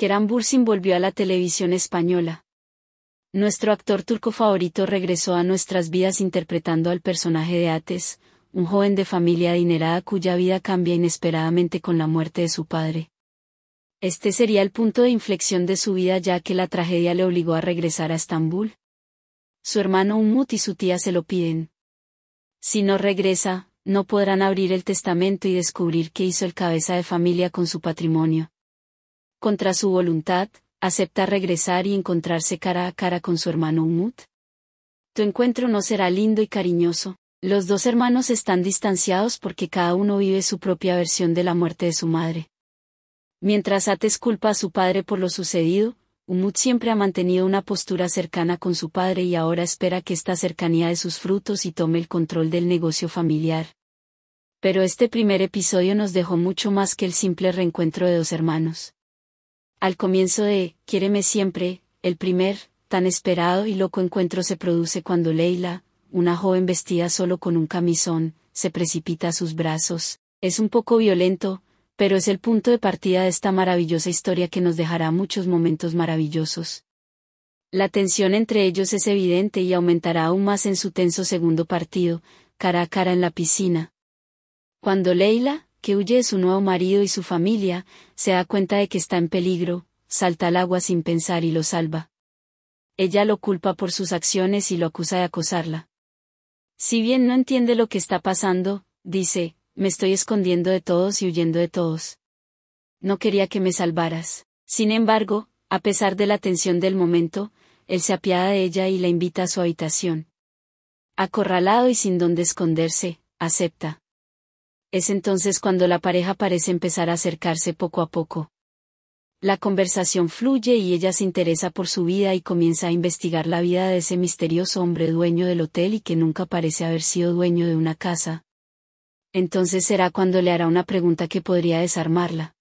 Kerem Bursin volvió a la televisión española. Nuestro actor turco favorito regresó a nuestras vidas interpretando al personaje de Ates, un joven de familia adinerada cuya vida cambia inesperadamente con la muerte de su padre. Este sería el punto de inflexión de su vida ya que la tragedia le obligó a regresar a Estambul. Su hermano Umut y su tía se lo piden. Si no regresa, no podrán abrir el testamento y descubrir qué hizo el cabeza de familia con su patrimonio contra su voluntad, acepta regresar y encontrarse cara a cara con su hermano Umut? Tu encuentro no será lindo y cariñoso. Los dos hermanos están distanciados porque cada uno vive su propia versión de la muerte de su madre. Mientras Ates culpa a su padre por lo sucedido, Umut siempre ha mantenido una postura cercana con su padre y ahora espera que esta cercanía de sus frutos y tome el control del negocio familiar. Pero este primer episodio nos dejó mucho más que el simple reencuentro de dos hermanos. Al comienzo de Quiéreme siempre, el primer, tan esperado y loco encuentro se produce cuando Leila, una joven vestida solo con un camisón, se precipita a sus brazos. Es un poco violento, pero es el punto de partida de esta maravillosa historia que nos dejará muchos momentos maravillosos. La tensión entre ellos es evidente y aumentará aún más en su tenso segundo partido, cara a cara en la piscina. Cuando Leila, que huye de su nuevo marido y su familia, se da cuenta de que está en peligro, salta al agua sin pensar y lo salva. Ella lo culpa por sus acciones y lo acusa de acosarla. Si bien no entiende lo que está pasando, dice, me estoy escondiendo de todos y huyendo de todos. No quería que me salvaras. Sin embargo, a pesar de la tensión del momento, él se apiada de ella y la invita a su habitación. Acorralado y sin dónde esconderse, acepta es entonces cuando la pareja parece empezar a acercarse poco a poco. La conversación fluye y ella se interesa por su vida y comienza a investigar la vida de ese misterioso hombre dueño del hotel y que nunca parece haber sido dueño de una casa. Entonces será cuando le hará una pregunta que podría desarmarla.